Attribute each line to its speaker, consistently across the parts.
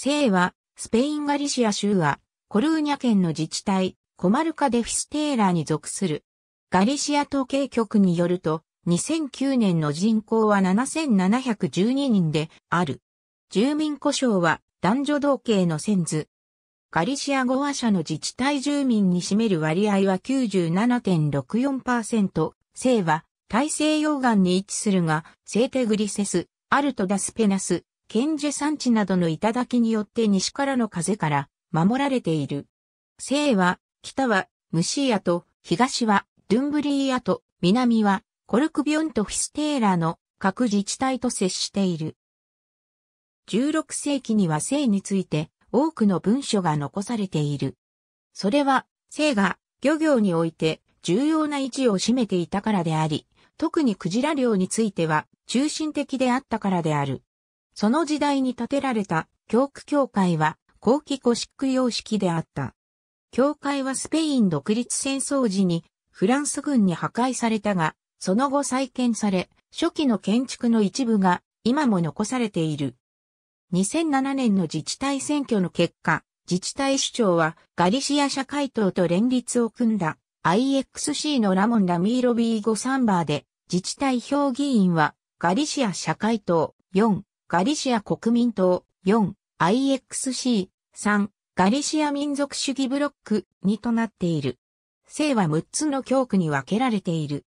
Speaker 1: 姓は、スペインガリシア州は、コルーニャ県の自治体、コマルカデフィ
Speaker 2: ステーラに属する。ガリシア統計局によると、2009年の人口は7712人である。住民故障は男女同系の先図。ガリシア語話者の自治体住民に占める割合は97.64%。西は大西洋岸に位置するが、セーテグリセス、アルトダスペナス、賢者山地などの頂によって西からの風から守られている。西は、北は、ムシーアと、東は、ドゥンブリーアと、南は、コルクビョンとフィステーラの各自治体と接している。16世紀には性について多くの文書が残されている。それは、性が漁業において重要な位置を占めていたからであり、特にクジラ漁については中心的であったからである。その時代に建てられた教区教会は後期ゴシック様式であった。教会はスペイン独立戦争時にフランス軍に破壊されたが、その後再建され、初期の建築の一部が今も残されている。2007年の自治体選挙の結果、自治体首長はガリシア社会党と連立を組んだ IXC のラモン・ラミーロビーゴ・サンバーで自治体評議員はガリシア社会党4ガリシア国民党、4、IXC、3、ガリシア民族主義ブロック、2となっている。姓は6つの教区に分けられている。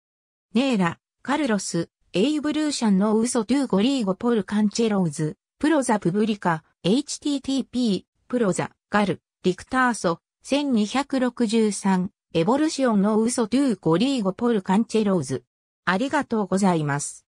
Speaker 2: ネーラ、カルロス、エイブルーシャンのウソトゥーゴリーゴポルカンチェローズ、プロザプブリカ、http、プロザ、ガル、リクターソ、1263、エ
Speaker 1: ボルシオンのウソトゥーゴリーゴポルカンチェローズ。ありがとうございます。